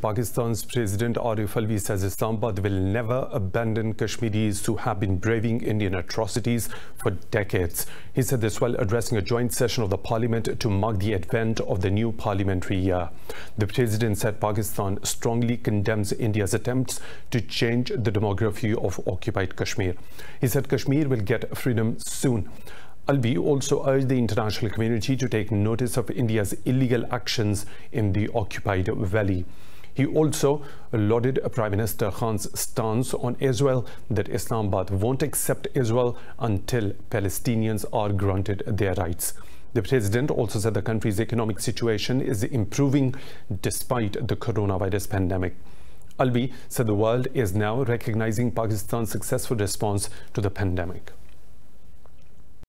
Pakistan's President Arif Alvi says Islamabad will never abandon Kashmiris who have been braving Indian atrocities for decades. He said this while addressing a joint session of the parliament to mark the advent of the new parliamentary year. The president said Pakistan strongly condemns India's attempts to change the demography of occupied Kashmir. He said Kashmir will get freedom soon. Albi also urged the international community to take notice of India's illegal actions in the occupied valley. He also lauded Prime Minister Khan's stance on Israel that Islamabad won't accept Israel until Palestinians are granted their rights. The president also said the country's economic situation is improving despite the coronavirus pandemic. Albi said the world is now recognizing Pakistan's successful response to the pandemic.